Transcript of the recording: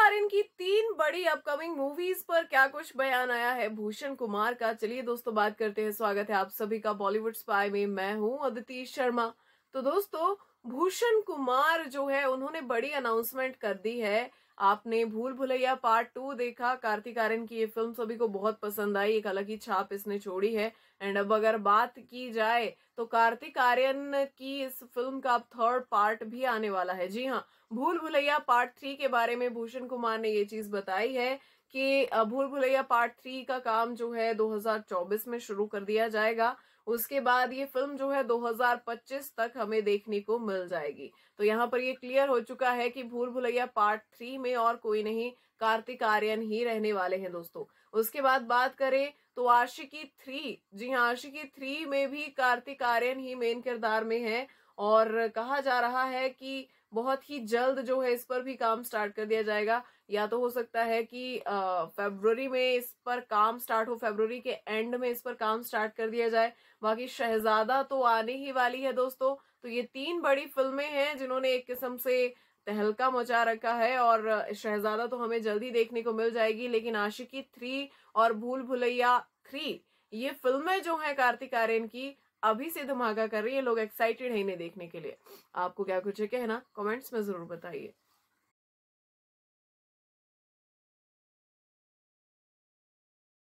आर्यन की तीन बड़ी अपकमिंग मूवीज पर क्या कुछ बयान आया है भूषण कुमार का चलिए दोस्तों बात करते हैं स्वागत है आप सभी का बॉलीवुड स्पाई में मैं हूं अदिति शर्मा तो दोस्तों भूषण कुमार जो है उन्होंने बड़ी अनाउंसमेंट कर दी है आपने भूल भुलैया पार्ट टू देखा कार्तिक आर्यन की ये फिल्म सभी को बहुत पसंद आई एक अलग ही छाप इसने छोड़ी है एंड अब अगर बात की जाए तो कार्तिक आर्यन की इस फिल्म का अब थर्ड पार्ट भी आने वाला है जी हाँ भूल भुलैया पार्ट थ्री के बारे में भूषण कुमार ने ये चीज बताई है कि भूल भुलैया पार्ट थ्री का काम जो है 2024 में शुरू कर दिया जाएगा उसके बाद ये फिल्म जो है 2025 तक हमें देखने को मिल जाएगी तो यहाँ पर ये क्लियर हो चुका है कि भूल भुलैया पार्ट थ्री में और कोई नहीं कार्तिक आर्यन ही रहने वाले हैं दोस्तों उसके बाद बात करें तो आशिकी थ्री जी हाँ आशिकी थ्री में भी कार्तिक आर्यन ही मेन किरदार में है और कहा जा रहा है कि बहुत ही जल्द जो है इस पर भी काम स्टार्ट कर दिया जाएगा या तो हो सकता है कि फेबररी में इस पर काम स्टार्ट हो फेबररी के एंड में इस पर काम स्टार्ट कर दिया जाए बाकी शहजादा तो आने ही वाली है दोस्तों तो ये तीन बड़ी फिल्में हैं जिन्होंने एक किस्म से तहलका मचा रखा है और शहजादा तो हमें जल्दी देखने को मिल जाएगी लेकिन आशिकी थ्री और भूल भुलैया थ्री ये फिल्में जो हैं कार्तिक आर्यन की अभी से धमाका कर रही है लोग एक्साइटेड है इन्हें देखने के लिए आपको क्या कुछ है कहना कमेंट्स में जरूर बताइए